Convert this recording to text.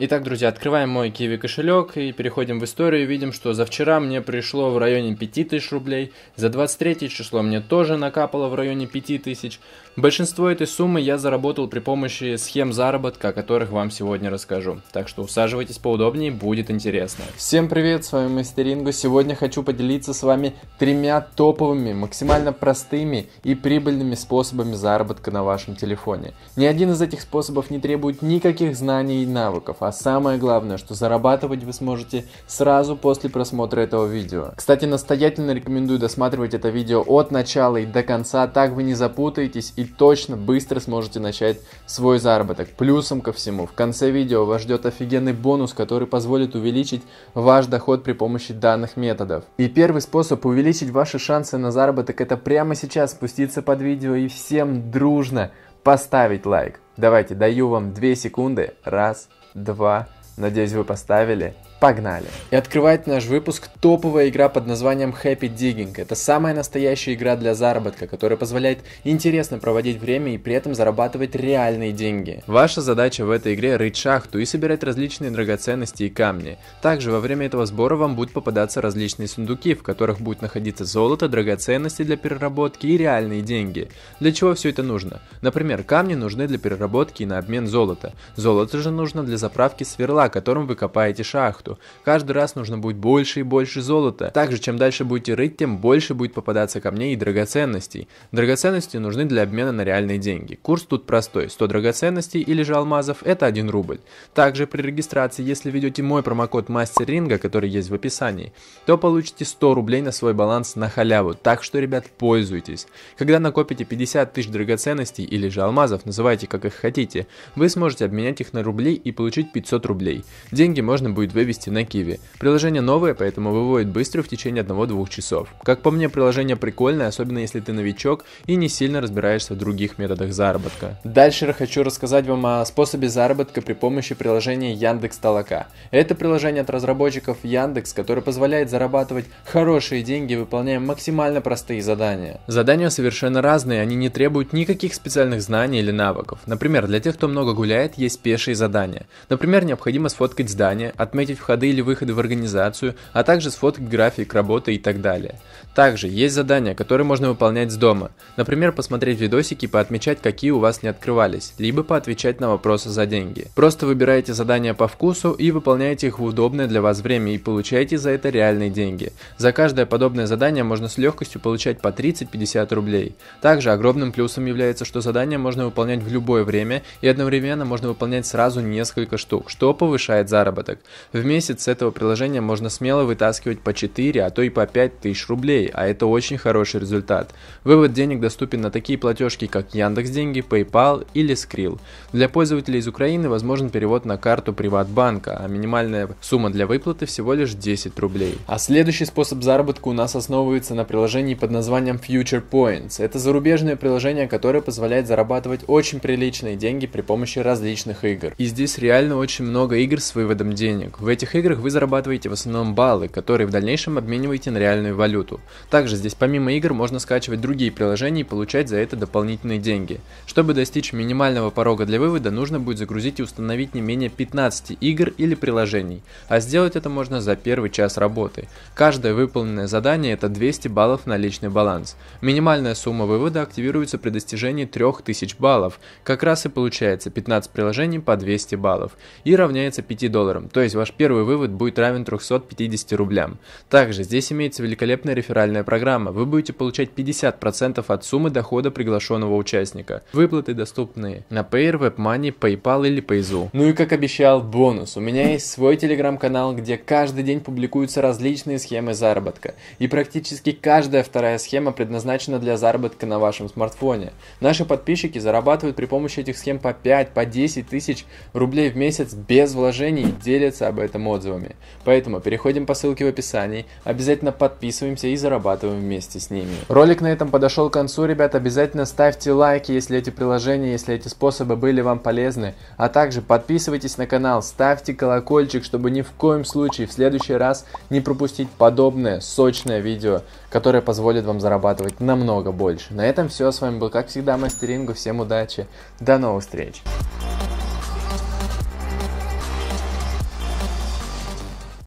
Итак, друзья, открываем мой Kiwi кошелек и переходим в историю. Видим, что за вчера мне пришло в районе 5000 рублей, за 23 число мне тоже накапало в районе 5000. Большинство этой суммы я заработал при помощи схем заработка, о которых вам сегодня расскажу. Так что усаживайтесь поудобнее, будет интересно. Всем привет, с вами Мастеринго. Сегодня хочу поделиться с вами тремя топовыми, максимально простыми и прибыльными способами заработка на вашем телефоне. Ни один из этих способов не требует никаких знаний и навыков, а а самое главное, что зарабатывать вы сможете сразу после просмотра этого видео. Кстати, настоятельно рекомендую досматривать это видео от начала и до конца, так вы не запутаетесь и точно быстро сможете начать свой заработок. Плюсом ко всему, в конце видео вас ждет офигенный бонус, который позволит увеличить ваш доход при помощи данных методов. И первый способ увеличить ваши шансы на заработок это прямо сейчас спуститься под видео и всем дружно поставить лайк. Давайте, даю вам 2 секунды. Раз, два. Надеюсь, вы поставили. Погнали! И открывает наш выпуск топовая игра под названием Happy Digging. Это самая настоящая игра для заработка, которая позволяет интересно проводить время и при этом зарабатывать реальные деньги. Ваша задача в этой игре рыть шахту и собирать различные драгоценности и камни. Также во время этого сбора вам будут попадаться различные сундуки, в которых будет находиться золото, драгоценности для переработки и реальные деньги. Для чего все это нужно? Например, камни нужны для переработки и на обмен золота. Золото же нужно для заправки сверла, которым вы копаете шахту проекту. Каждый раз нужно будет больше и больше золота. Также, чем дальше будете рыть, тем больше будет попадаться камней и драгоценностей. Драгоценности нужны для обмена на реальные деньги. Курс тут простой. 100 драгоценностей или же алмазов – это 1 рубль. Также при регистрации, если введете мой промокод Мастер Ринга, который есть в описании, то получите 100 рублей на свой баланс на халяву. Так что, ребят, пользуйтесь. Когда накопите 50 тысяч драгоценностей или же алмазов, называйте как их хотите, вы сможете обменять их на рубли и получить 500 рублей. Деньги можно будет вывести вывести на Kiwi. Приложение новое, поэтому выводит быстро в течение 1-2 часов. Как по мне, приложение прикольное, особенно если ты новичок и не сильно разбираешься в других методах заработка. Дальше я хочу рассказать вам о способе заработка при помощи приложения Яндекс Толока. Это приложение от разработчиков Яндекс, которое позволяет зарабатывать хорошие деньги, выполняя максимально простые задания. Задания совершенно разные, они не требуют никаких специальных знаний или навыков. Например, для тех, кто много гуляет, есть пешие задания. Например, необходимо сфоткать здание, отметить входы или выходы в организацию, а также сфоток график работы и так далее. Также есть задания, которые можно выполнять с дома. Например, посмотреть видосики и поотмечать, какие у вас не открывались, либо поотвечать на вопросы за деньги. Просто выбираете задания по вкусу и выполняете их в удобное для вас время и получаете за это реальные деньги. За каждое подобное задание можно с легкостью получать по 30-50 рублей. Также огромным плюсом является, что задания можно выполнять в любое время и одновременно можно выполнять сразу несколько штук, что повышает заработок. Вместе месяц с этого приложения можно смело вытаскивать по 4, а то и по 5 тысяч рублей, а это очень хороший результат. Вывод денег доступен на такие платежки, как Яндекс Деньги, PayPal или Skrill. Для пользователей из Украины возможен перевод на карту Приватбанка, а минимальная сумма для выплаты всего лишь 10 рублей. А следующий способ заработка у нас основывается на приложении под названием Future Points. Это зарубежное приложение, которое позволяет зарабатывать очень приличные деньги при помощи различных игр. И здесь реально очень много игр с выводом денег. В этих этих играх вы зарабатываете в основном баллы, которые в дальнейшем обмениваете на реальную валюту. Также здесь помимо игр можно скачивать другие приложения и получать за это дополнительные деньги. Чтобы достичь минимального порога для вывода, нужно будет загрузить и установить не менее 15 игр или приложений, а сделать это можно за первый час работы. Каждое выполненное задание это 200 баллов на личный баланс. Минимальная сумма вывода активируется при достижении 3000 баллов, как раз и получается 15 приложений по 200 баллов, и равняется 5 долларам, то есть ваш первый первый вывод будет равен 350 рублям. Также здесь имеется великолепная реферальная программа. Вы будете получать 50% от суммы дохода приглашенного участника. Выплаты доступны на Payer, WebMoney, PayPal или Payzu. Ну и как обещал, бонус. У меня есть свой телеграм-канал, где каждый день публикуются различные схемы заработка. И практически каждая вторая схема предназначена для заработка на вашем смартфоне. Наши подписчики зарабатывают при помощи этих схем по 5, по 10 тысяч рублей в месяц без вложений и делятся об этом отзывами. Поэтому переходим по ссылке в описании, обязательно подписываемся и зарабатываем вместе с ними. Ролик на этом подошел к концу, ребят. Обязательно ставьте лайки, если эти приложения, если эти способы были вам полезны. А также подписывайтесь на канал, ставьте колокольчик, чтобы ни в коем случае в следующий раз не пропустить подобное сочное видео, которое позволит вам зарабатывать намного больше. На этом все. С вами был, как всегда, Мастерингу. Всем удачи. До новых встреч.